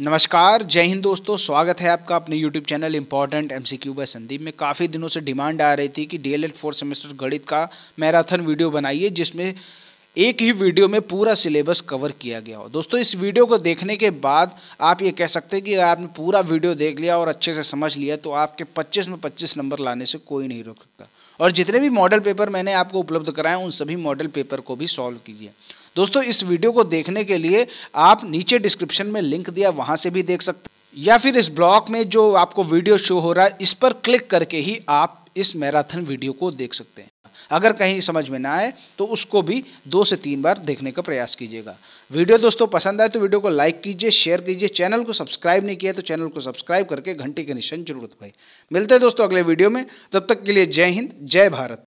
नमस्कार जय हिंद दोस्तों स्वागत है आपका अपने YouTube channel important M C Q Sandeep में काफ़ी दिनों से डिमांड आ रही थी कि D El Ed fourth semester गणित का मैराथन वीडियो बनाइए जिसमें एक ही वीडियो में पूरा सिलेबस कवर किया गया हो दोस्तों इस वीडियो को देखने के बाद आप ये कह सकते हैं कि आपने पूरा वीडियो देख लिया और अच्छे से समझ लिया तो आपके 25 में 25 नंबर लाने से कोई नहीं रोक सकता और जितने भी मॉडल पेपर मैंने आपको उपलब्ध कराए उन सभी मॉडल पेपर को भी सॉल्व कीजिए दोस्तों इस वीडियो को देखने के लिए आप नीचे डिस्क्रिप्शन में लिंक दिया वहाँ से भी देख सकते या फिर इस ब्लॉग में जो आपको वीडियो शो हो रहा है इस पर क्लिक करके ही आप इस मैराथन वीडियो को देख सकते हैं अगर कहीं समझ में ना आए तो उसको भी दो से तीन बार देखने का प्रयास कीजिएगा वीडियो दोस्तों पसंद आए तो वीडियो को लाइक कीजिए शेयर कीजिए चैनल को सब्सक्राइब नहीं किया तो चैनल को सब्सक्राइब करके घंटी के निशान जरूर दबाए मिलते हैं दोस्तों अगले वीडियो में तब तक के लिए जय हिंद जय भारत